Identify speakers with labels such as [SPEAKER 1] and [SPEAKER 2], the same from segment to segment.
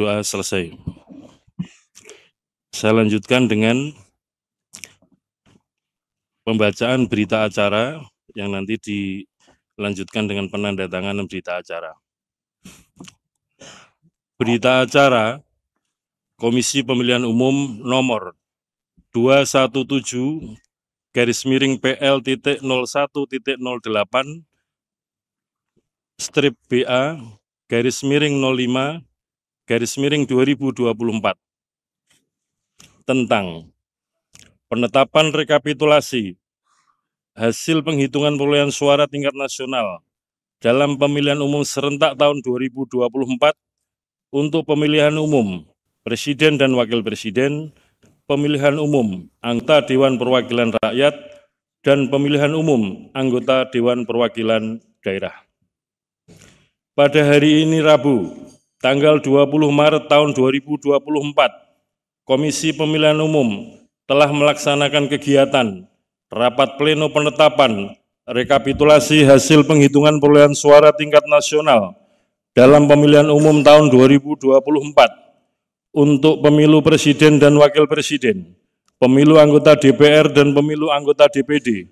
[SPEAKER 1] berdoa selesai. Saya lanjutkan dengan pembacaan berita acara yang nanti dilanjutkan dengan penandatanganan berita acara. Berita acara Komisi Pemilihan Umum nomor 217 garis miring PL titik strip BA garis miring 05 garis miring 2024 tentang penetapan rekapitulasi hasil penghitungan perolehan suara tingkat nasional dalam pemilihan umum serentak tahun 2024 untuk pemilihan umum presiden dan wakil presiden, pemilihan umum anggota Dewan Perwakilan Rakyat, dan pemilihan umum anggota Dewan Perwakilan Daerah. Pada hari ini Rabu, tanggal 20 Maret tahun 2024, Komisi Pemilihan Umum telah melaksanakan kegiatan rapat pleno penetapan rekapitulasi hasil penghitungan perolehan suara tingkat nasional dalam pemilihan umum tahun 2024 untuk pemilu presiden dan wakil presiden, pemilu anggota DPR dan pemilu anggota DPD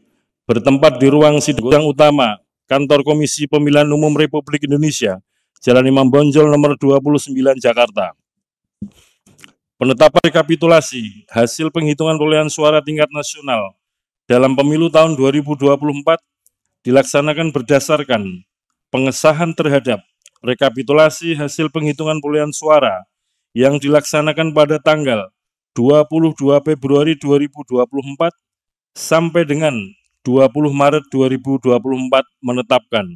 [SPEAKER 1] bertempat di ruang sidang utama Kantor Komisi Pemilihan Umum Republik Indonesia Jalan Imam Bonjol nomor 29 Jakarta. Penetapan rekapitulasi hasil penghitungan perolehan suara tingkat nasional dalam pemilu tahun 2024 dilaksanakan berdasarkan pengesahan terhadap rekapitulasi hasil penghitungan perolehan suara yang dilaksanakan pada tanggal 22 Februari 2024 sampai dengan 20 Maret 2024 menetapkan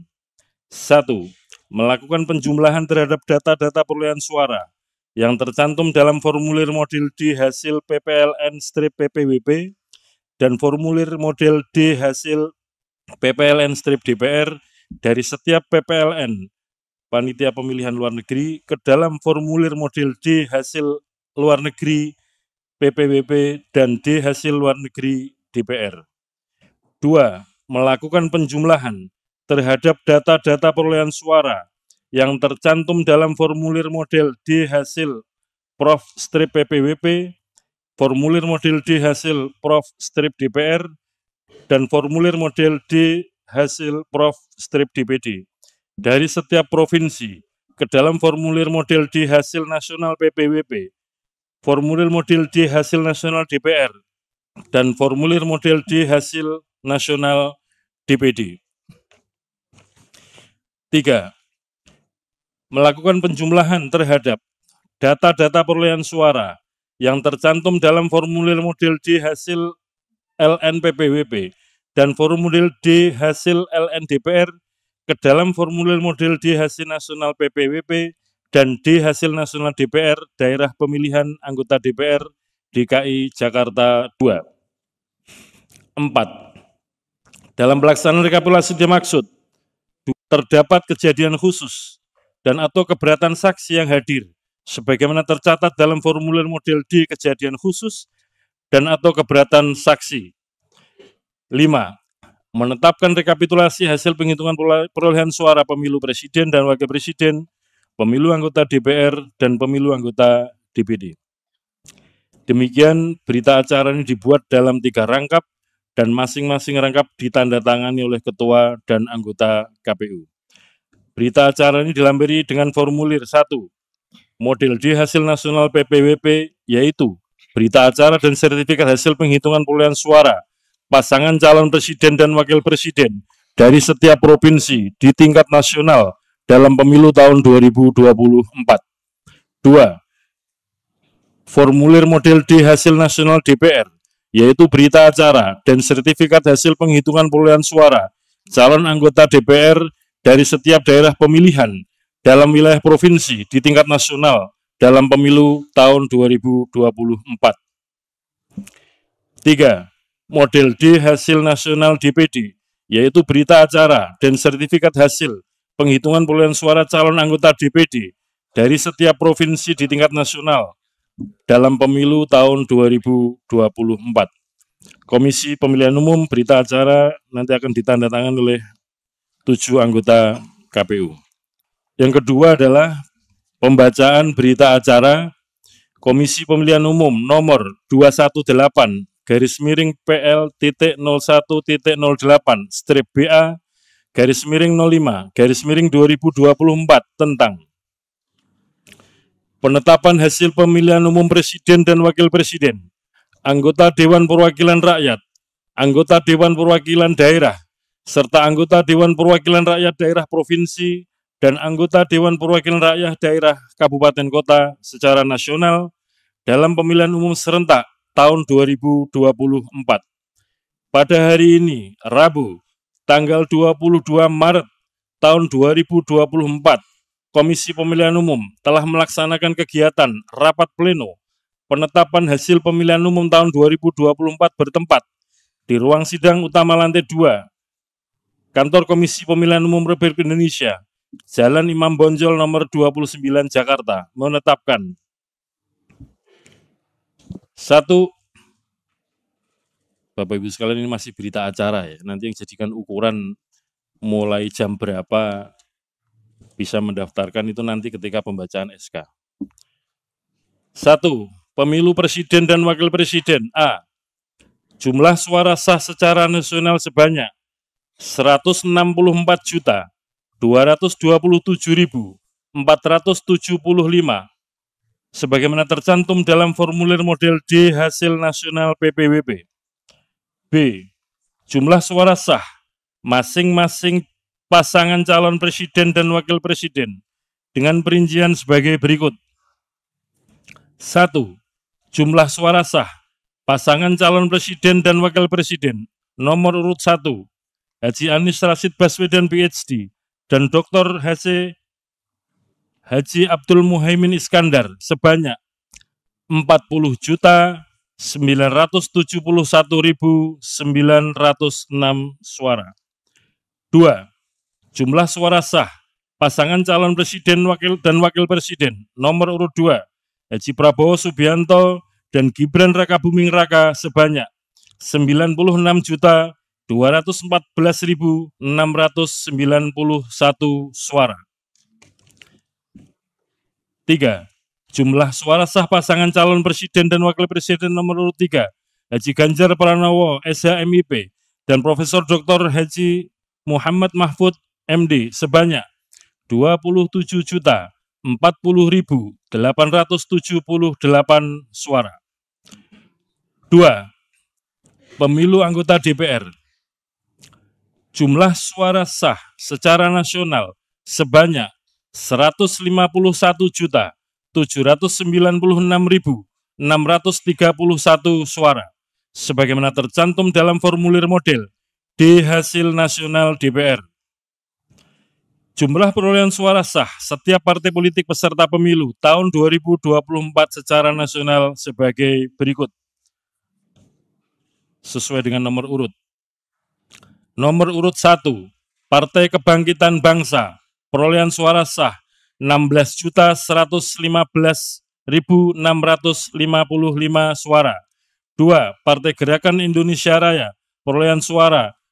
[SPEAKER 1] 1 melakukan penjumlahan terhadap data-data perolehan suara yang tercantum dalam formulir model D hasil PPLN strip PPWP dan formulir model D hasil PPLN strip DPR dari setiap PPLN panitia pemilihan luar negeri ke dalam formulir model D hasil luar negeri PPWP dan D hasil luar negeri DPR. dua Melakukan penjumlahan terhadap data-data perolehan suara yang tercantum dalam formulir model D hasil Prof. Strip PPWP, formulir model D hasil Prof. Strip DPR, dan formulir model D hasil Prof. Strip DPD. Dari setiap provinsi ke dalam formulir model D hasil nasional PPWP, formulir model D hasil nasional DPR, dan formulir model D hasil nasional DPD. Tiga, melakukan penjumlahan terhadap data-data perolehan suara yang tercantum dalam formulir model D hasil LNPPWP dan formulir D hasil LNDPR ke dalam formulir model D hasil nasional PPWP dan D hasil nasional DPR daerah pemilihan anggota DPR DKI Jakarta 2. 4. Dalam pelaksanaan rekapitulasi dimaksud, terdapat kejadian khusus dan atau keberatan saksi yang hadir, sebagaimana tercatat dalam formulir model D kejadian khusus dan atau keberatan saksi. 5. Menetapkan rekapitulasi hasil penghitungan perolehan suara pemilu presiden dan wakil presiden, pemilu anggota DPR, dan pemilu anggota DPD. Demikian berita acara ini dibuat dalam tiga rangkap, dan masing-masing rangkap ditandatangani oleh ketua dan anggota KPU. Berita acara ini dilampiri dengan formulir 1. Model D hasil nasional PPWP yaitu berita acara dan sertifikat hasil penghitungan perolehan suara pasangan calon presiden dan wakil presiden dari setiap provinsi di tingkat nasional dalam pemilu tahun 2024. 2. Formulir model D hasil nasional DPR yaitu berita acara dan sertifikat hasil penghitungan perolehan suara calon anggota DPR dari setiap daerah pemilihan dalam wilayah provinsi di tingkat nasional dalam pemilu tahun 2024. 3. Model D hasil nasional DPD, yaitu berita acara dan sertifikat hasil penghitungan perolehan suara calon anggota DPD dari setiap provinsi di tingkat nasional dalam pemilu tahun 2024. Komisi Pemilihan Umum berita acara nanti akan ditandatangani oleh tujuh anggota KPU. Yang kedua adalah pembacaan berita acara Komisi Pemilihan Umum nomor 218 garis miring PL titik 01 08 strip BA garis miring 05 garis miring 2024 tentang penetapan hasil pemilihan umum presiden dan wakil presiden, anggota Dewan Perwakilan Rakyat, anggota Dewan Perwakilan Daerah, serta anggota Dewan Perwakilan Rakyat Daerah Provinsi dan anggota Dewan Perwakilan Rakyat Daerah Kabupaten Kota secara nasional dalam pemilihan umum serentak tahun 2024. Pada hari ini, Rabu, tanggal 22 Maret tahun 2024, Komisi Pemilihan Umum telah melaksanakan kegiatan rapat pleno penetapan hasil pemilihan umum tahun 2024 bertempat di ruang sidang utama lantai 2, Kantor Komisi Pemilihan Umum Republik Indonesia, Jalan Imam Bonjol nomor 29 Jakarta, menetapkan satu Bapak Ibu sekalian ini masih berita acara ya, nanti yang jadikan ukuran mulai jam berapa bisa mendaftarkan itu nanti ketika pembacaan SK. Satu, pemilu presiden dan wakil presiden. A. Jumlah suara sah secara nasional sebanyak 164 juta 227.475 sebagaimana tercantum dalam formulir model D hasil nasional PPWP. B. Jumlah suara sah masing-masing pasangan calon presiden dan wakil presiden dengan perincian sebagai berikut. 1. Jumlah suara sah pasangan calon presiden dan wakil presiden nomor urut 1 Haji Anis Rasid Baswedan PhD dan Dr. H.C. Haji Abdul Muhaimin Iskandar sebanyak 40 juta 971.906 suara. 2. Jumlah suara sah pasangan calon presiden wakil dan wakil presiden nomor urut 2 Haji Prabowo Subianto dan Gibran Raka Buming Raka sebanyak 96.214.691 suara. 3. Jumlah suara sah pasangan calon presiden dan wakil presiden nomor urut 3 Haji Ganjar Pranowo SHMIP dan Profesor Dr. Haji Muhammad Mahfud MD sebanyak 27 juta 40.878 suara. 2. Pemilu anggota DPR. Jumlah suara sah secara nasional sebanyak 151 juta 796.631 suara sebagaimana tercantum dalam formulir model di hasil nasional DPR Jumlah perolehan suara sah setiap partai politik peserta pemilu tahun 2024 secara nasional sebagai berikut. Sesuai dengan nomor urut. Nomor urut 1, Partai Kebangkitan Bangsa, perolehan suara sah 16.115.655 suara. 2. Partai Gerakan Indonesia Raya, perolehan suara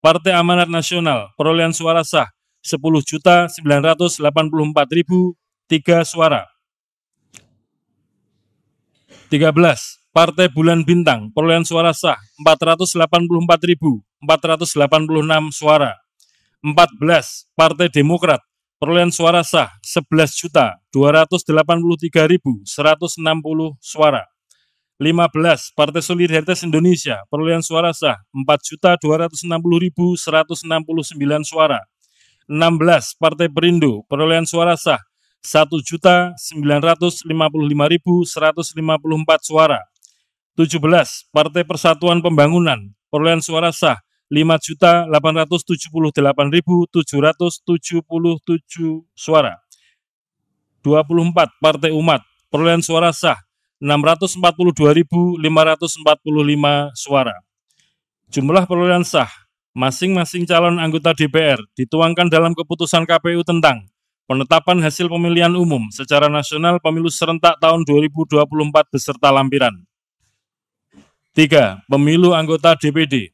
[SPEAKER 1] Partai Amanat Nasional perolehan suara sah 10.984.003 suara. 13. Partai Bulan Bintang perolehan suara sah 484.486 suara. 14. Partai Demokrat perolehan suara sah 11.283.160 suara. 15. Partai Solidaritas Indonesia, perolehan suara sah 4.260.169 suara. 16. Partai Perindo, perolehan suara sah 1.955.154 suara. 17. Partai Persatuan Pembangunan, perolehan suara sah 5.878.777 suara. 24. Partai Umat, perolehan suara sah 642.545 suara. Jumlah perolehan sah masing-masing calon anggota DPR dituangkan dalam keputusan KPU tentang penetapan hasil pemilihan umum secara nasional pemilu serentak tahun 2024 beserta lampiran. 3. Pemilu anggota DPD.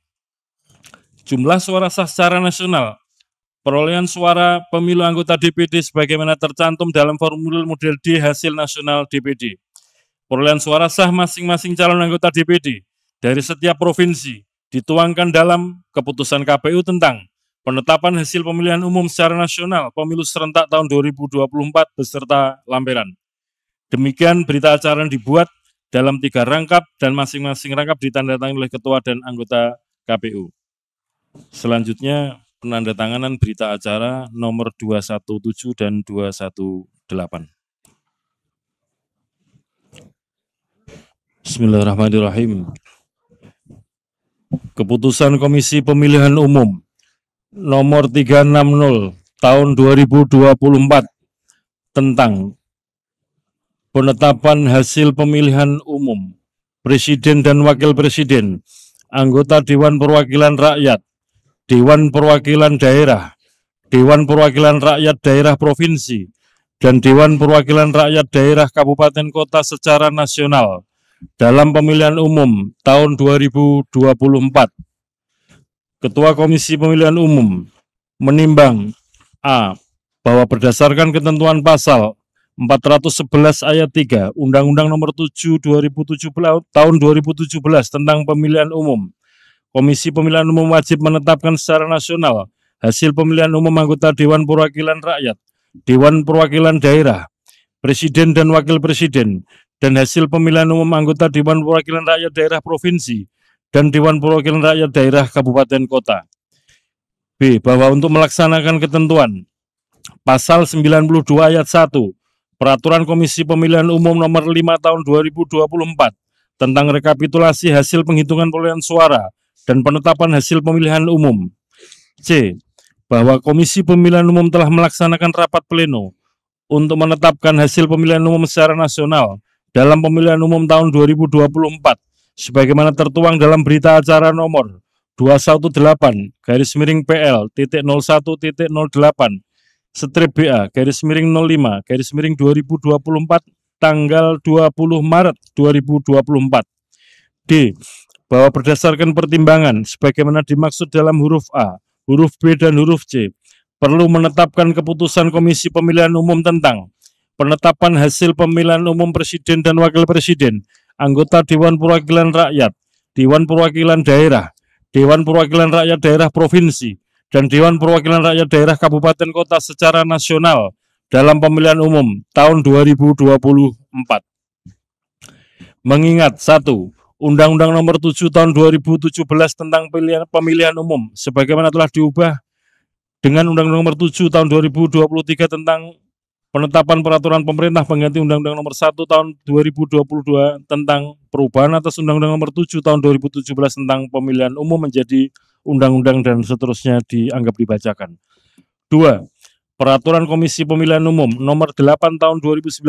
[SPEAKER 1] Jumlah suara sah secara nasional Perolehan suara pemilu anggota DPD sebagaimana tercantum dalam formulir model D hasil nasional DPD. Perolehan suara sah masing-masing calon anggota DPD dari setiap provinsi dituangkan dalam keputusan KPU tentang penetapan hasil pemilihan umum secara nasional pemilu serentak tahun 2024 beserta lampiran. Demikian berita acara yang dibuat dalam tiga rangkap dan masing-masing rangkap ditandatangani oleh ketua dan anggota KPU. Selanjutnya penandatanganan berita acara nomor 217 dan 218. Bismillahirrahmanirrahim. Keputusan Komisi Pemilihan Umum nomor 360 tahun 2024 tentang penetapan hasil pemilihan umum Presiden dan Wakil Presiden, anggota Dewan Perwakilan Rakyat, Dewan Perwakilan Daerah, Dewan Perwakilan Rakyat Daerah Provinsi, dan Dewan Perwakilan Rakyat Daerah Kabupaten Kota secara nasional dalam pemilihan umum tahun 2024. Ketua Komisi Pemilihan Umum menimbang A. Bahwa berdasarkan ketentuan pasal 411 ayat 3 Undang-Undang nomor 7 2017 tahun 2017 tentang pemilihan umum Komisi Pemilihan Umum wajib menetapkan secara nasional hasil pemilihan umum anggota Dewan Perwakilan Rakyat, Dewan Perwakilan Daerah, Presiden dan Wakil Presiden, dan hasil pemilihan umum anggota Dewan Perwakilan Rakyat Daerah Provinsi dan Dewan Perwakilan Rakyat Daerah Kabupaten Kota. B. Bahwa untuk melaksanakan ketentuan Pasal 92 ayat 1 Peraturan Komisi Pemilihan Umum Nomor 5 Tahun 2024 tentang rekapitulasi hasil penghitungan perolehan suara dan penetapan hasil pemilihan umum. C. Bahwa Komisi Pemilihan Umum telah melaksanakan rapat pleno untuk menetapkan hasil pemilihan umum secara nasional dalam pemilihan umum tahun 2024 sebagaimana tertuang dalam berita acara nomor 218 garis miring PL titik 01 08 strip BA garis miring 05 garis miring 2024 tanggal 20 Maret 2024 D bahwa berdasarkan pertimbangan sebagaimana dimaksud dalam huruf A, huruf B dan huruf C perlu menetapkan keputusan Komisi Pemilihan Umum tentang penetapan hasil pemilihan umum presiden dan wakil presiden, anggota Dewan Perwakilan Rakyat, Dewan Perwakilan Daerah, Dewan Perwakilan Rakyat Daerah Provinsi, dan Dewan Perwakilan Rakyat Daerah Kabupaten Kota secara nasional dalam pemilihan umum tahun 2024. Mengingat satu, Undang-Undang Nomor 7 Tahun 2017 tentang pemilihan, pemilihan umum sebagaimana telah diubah dengan Undang-Undang Nomor 7 Tahun 2023 tentang penetapan peraturan pemerintah pengganti Undang-Undang Nomor 1 Tahun 2022 tentang perubahan atas Undang-Undang Nomor 7 Tahun 2017 tentang pemilihan umum menjadi undang-undang dan seterusnya dianggap dibacakan. 2. Peraturan Komisi Pemilihan Umum Nomor 8 Tahun 2019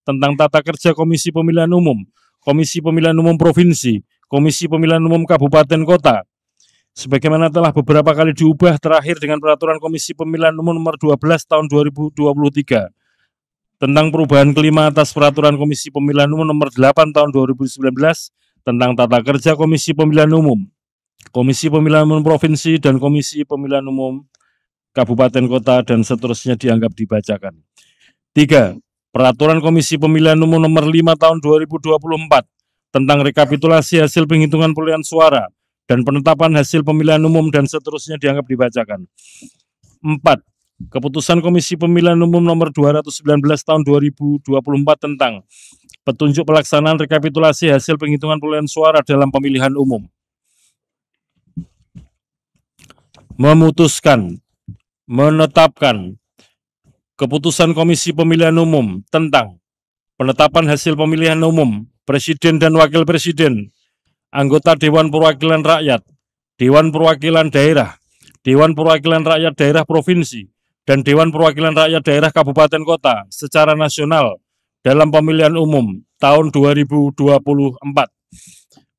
[SPEAKER 1] tentang Tata Kerja Komisi Pemilihan Umum, Komisi Pemilihan Umum Provinsi, Komisi Pemilihan Umum Kabupaten Kota, sebagaimana telah beberapa kali diubah terakhir dengan peraturan Komisi Pemilihan Umum nomor 12 tahun 2023 tentang perubahan kelima atas peraturan Komisi Pemilihan Umum nomor 8 tahun 2019 tentang tata kerja Komisi Pemilihan Umum, Komisi Pemilihan Umum Provinsi dan Komisi Pemilihan Umum Kabupaten Kota dan seterusnya dianggap dibacakan. 3. Peraturan Komisi Pemilihan Umum nomor 5 tahun 2024 tentang rekapitulasi hasil penghitungan perolehan suara dan penetapan hasil pemilihan umum dan seterusnya dianggap dibacakan. 4. Keputusan Komisi Pemilihan Umum nomor 219 tahun 2024 tentang petunjuk pelaksanaan rekapitulasi hasil penghitungan perolehan suara dalam pemilihan umum. Memutuskan, menetapkan keputusan Komisi Pemilihan Umum tentang penetapan hasil pemilihan umum Presiden dan Wakil Presiden anggota Dewan Perwakilan Rakyat, Dewan Perwakilan Daerah, Dewan Perwakilan Rakyat Daerah Provinsi, dan Dewan Perwakilan Rakyat Daerah Kabupaten Kota secara nasional dalam pemilihan umum tahun 2024.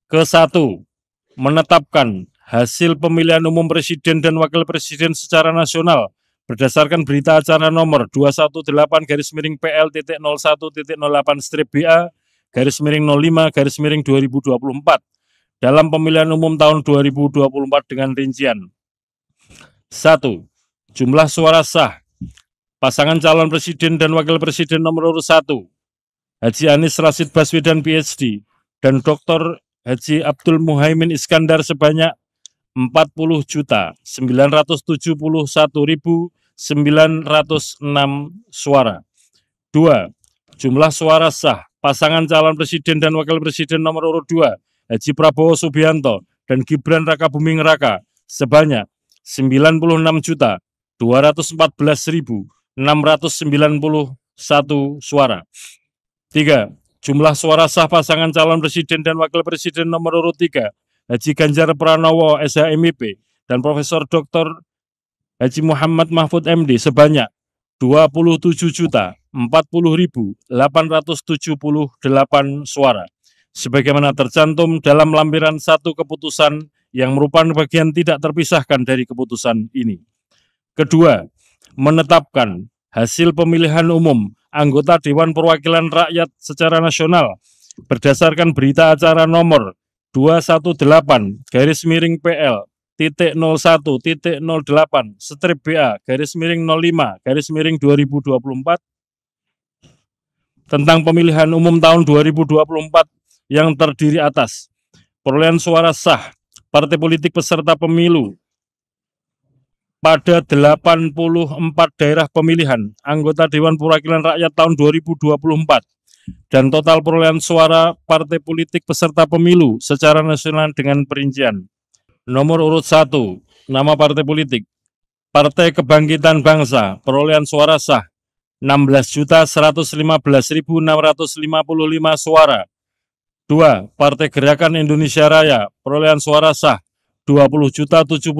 [SPEAKER 1] Ke satu, menetapkan hasil pemilihan umum presiden dan wakil presiden secara nasional berdasarkan berita acara nomor 218 garis miring PL.01.08 strip BA garis miring 05 garis miring 2024 dalam pemilihan umum tahun 2024 dengan rincian 1. Jumlah suara sah pasangan calon presiden dan wakil presiden nomor urut 1 Haji Anies Rasid Baswedan PhD dan Dr. Haji Abdul Muhaimin Iskandar sebanyak 40.971.906 suara. 2. Jumlah suara sah pasangan calon presiden dan wakil presiden nomor urut 2 Haji Prabowo Subianto dan Gibran Raka Buming Raka sebanyak 96.214.691 suara. 3. Jumlah suara sah pasangan calon presiden dan wakil presiden nomor urut 3 Haji Ganjar Pranowo SHMIP dan Profesor Dr. Haji Muhammad Mahfud MD sebanyak 27 juta 40.878 suara sebagaimana tercantum dalam lampiran satu keputusan yang merupakan bagian tidak terpisahkan dari keputusan ini. Kedua, menetapkan hasil pemilihan umum anggota Dewan Perwakilan Rakyat secara nasional berdasarkan berita acara nomor 218 garis miring PL titik 01 titik 08 strip BA garis miring 05 garis miring 2024 tentang pemilihan umum tahun 2024 yang terdiri atas perolehan suara sah partai politik peserta pemilu pada 84 daerah pemilihan anggota Dewan Perwakilan Rakyat tahun 2024 dan total perolehan suara partai politik peserta pemilu secara nasional dengan perincian nomor urut 1 nama partai politik Partai Kebangkitan Bangsa perolehan suara sah 16.115.655 suara 2. Partai Gerakan Indonesia Raya, perolehan suara sah 20.071.708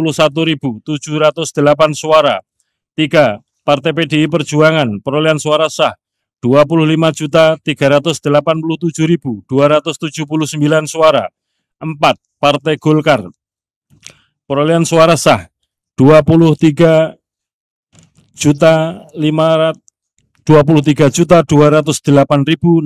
[SPEAKER 1] suara. 3. Partai PDI Perjuangan, perolehan suara sah 25.387.279 suara. 4. Partai Golkar, perolehan suara sah 23 juta 500 23 juta 208.654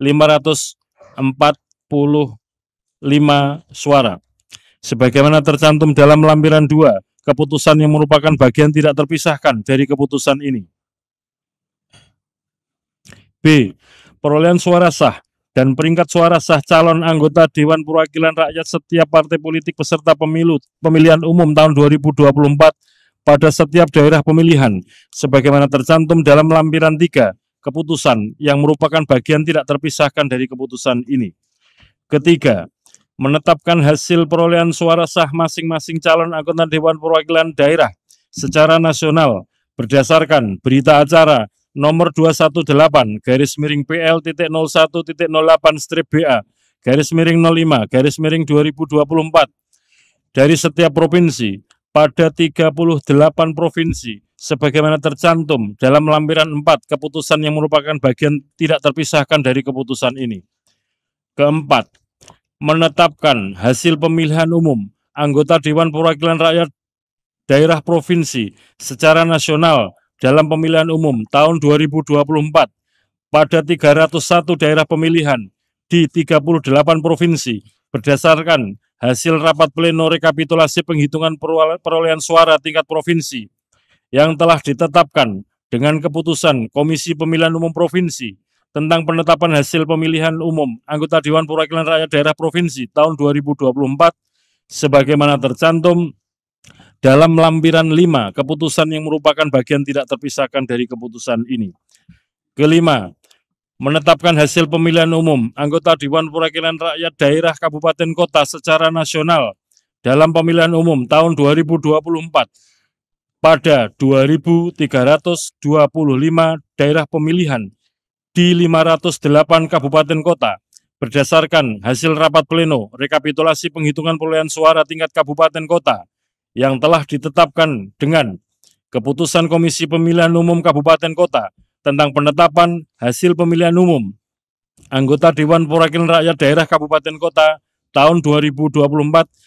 [SPEAKER 1] 545 suara. Sebagaimana tercantum dalam lampiran 2, keputusan yang merupakan bagian tidak terpisahkan dari keputusan ini. B. Perolehan suara sah dan peringkat suara sah calon anggota Dewan Perwakilan Rakyat setiap partai politik peserta pemilu pemilihan umum tahun 2024 pada setiap daerah pemilihan sebagaimana tercantum dalam lampiran 3 keputusan yang merupakan bagian tidak terpisahkan dari keputusan ini. Ketiga, menetapkan hasil perolehan suara sah masing-masing calon anggota Dewan Perwakilan Daerah secara nasional berdasarkan berita acara nomor 218 garis miring PL 01 titik 08 strip BA garis miring 05 garis miring 2024 dari setiap provinsi pada 38 provinsi sebagaimana tercantum dalam lampiran 4 keputusan yang merupakan bagian tidak terpisahkan dari keputusan ini. Keempat, menetapkan hasil pemilihan umum anggota Dewan Perwakilan Rakyat daerah provinsi secara nasional dalam pemilihan umum tahun 2024 pada 301 daerah pemilihan di 38 provinsi berdasarkan hasil rapat pleno rekapitulasi penghitungan perolehan suara tingkat provinsi yang telah ditetapkan dengan keputusan Komisi Pemilihan Umum Provinsi tentang penetapan hasil pemilihan umum anggota Dewan Perwakilan Rakyat Daerah Provinsi tahun 2024 sebagaimana tercantum dalam lampiran 5 keputusan yang merupakan bagian tidak terpisahkan dari keputusan ini. Kelima, menetapkan hasil pemilihan umum anggota Dewan Perwakilan Rakyat Daerah Kabupaten Kota secara nasional dalam pemilihan umum tahun 2024 pada 2.325 daerah pemilihan di 508 kabupaten kota berdasarkan hasil rapat pleno rekapitulasi penghitungan perolehan suara tingkat kabupaten kota yang telah ditetapkan dengan keputusan Komisi Pemilihan Umum Kabupaten Kota tentang penetapan hasil pemilihan umum anggota Dewan Perwakilan Rakyat Daerah Kabupaten Kota tahun 2024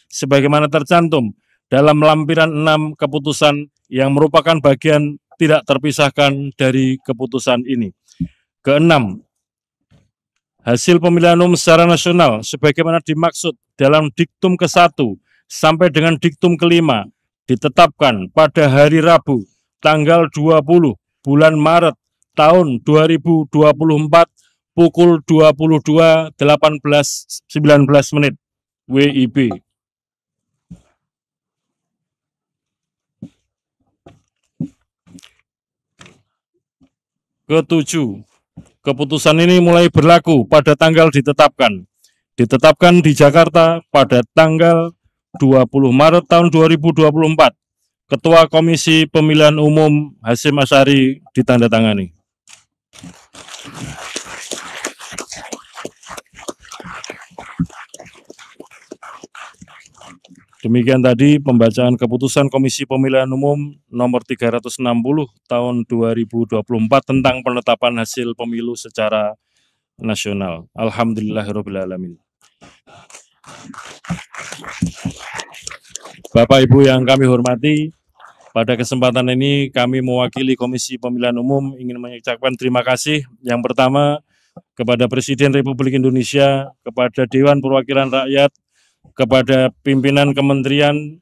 [SPEAKER 1] sebagaimana tercantum dalam lampiran 6 keputusan yang merupakan bagian tidak terpisahkan dari keputusan ini. Keenam, hasil pemilihan umum secara nasional sebagaimana dimaksud dalam diktum ke-1 sampai dengan diktum ke-5 ditetapkan pada hari Rabu tanggal 20 bulan Maret tahun 2024 pukul 22.18.19 menit WIB. ketujuh. Keputusan ini mulai berlaku pada tanggal ditetapkan. Ditetapkan di Jakarta pada tanggal 20 Maret tahun 2024. Ketua Komisi Pemilihan Umum Hasim Asari ditandatangani. Demikian tadi pembacaan keputusan Komisi Pemilihan Umum nomor 360 tahun 2024 tentang penetapan hasil pemilu secara nasional. Alhamdulillahirrahmanirrahim. Bapak Ibu yang kami hormati, pada kesempatan ini kami mewakili Komisi Pemilihan Umum ingin mengucapkan terima kasih. Yang pertama, kepada Presiden Republik Indonesia, kepada Dewan Perwakilan Rakyat, kepada pimpinan kementerian,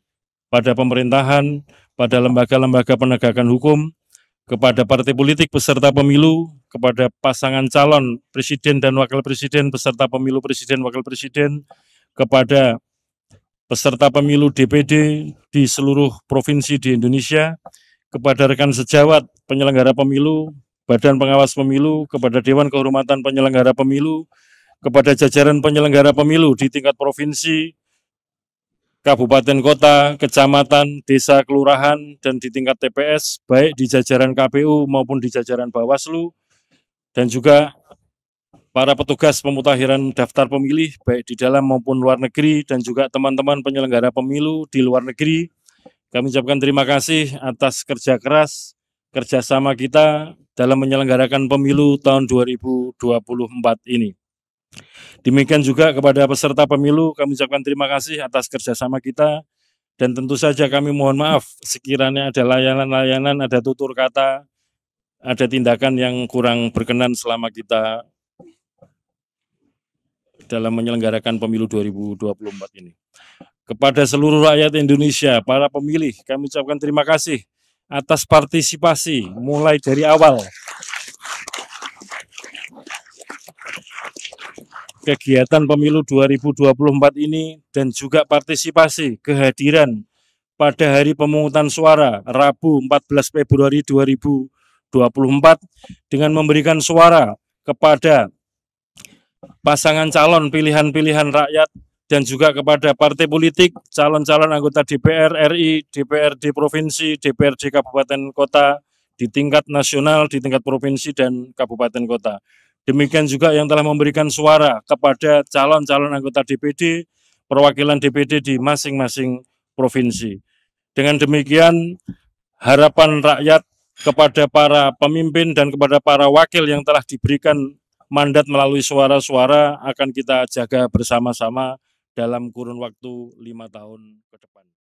[SPEAKER 1] pada pemerintahan, pada lembaga-lembaga penegakan hukum, kepada partai politik beserta pemilu, kepada pasangan calon presiden dan wakil presiden beserta pemilu presiden wakil presiden, kepada peserta pemilu DPD di seluruh provinsi di Indonesia, kepada rekan sejawat penyelenggara pemilu, Badan Pengawas Pemilu, kepada Dewan Kehormatan Penyelenggara Pemilu, kepada jajaran penyelenggara pemilu di tingkat provinsi, kabupaten kota, kecamatan, desa, kelurahan, dan di tingkat TPS, baik di jajaran KPU maupun di jajaran Bawaslu, dan juga para petugas pemutakhiran daftar pemilih, baik di dalam maupun luar negeri, dan juga teman-teman penyelenggara pemilu di luar negeri. Kami ucapkan terima kasih atas kerja keras, kerjasama kita dalam menyelenggarakan pemilu tahun 2024 ini. Demikian juga kepada peserta pemilu kami ucapkan terima kasih atas kerjasama kita dan tentu saja kami mohon maaf sekiranya ada layanan-layanan, ada tutur kata, ada tindakan yang kurang berkenan selama kita dalam menyelenggarakan pemilu 2024 ini. Kepada seluruh rakyat Indonesia, para pemilih, kami ucapkan terima kasih atas partisipasi mulai dari awal kegiatan pemilu 2024 ini dan juga partisipasi kehadiran pada hari pemungutan suara Rabu 14 Februari 2024 dengan memberikan suara kepada pasangan calon pilihan-pilihan rakyat dan juga kepada partai politik, calon-calon anggota DPR RI, DPRD Provinsi, DPRD Kabupaten Kota, di tingkat nasional, di tingkat provinsi, dan kabupaten kota. Demikian juga yang telah memberikan suara kepada calon-calon anggota DPD, perwakilan DPD di masing-masing provinsi. Dengan demikian, harapan rakyat kepada para pemimpin dan kepada para wakil yang telah diberikan mandat melalui suara-suara akan kita jaga bersama-sama dalam kurun waktu lima tahun ke depan.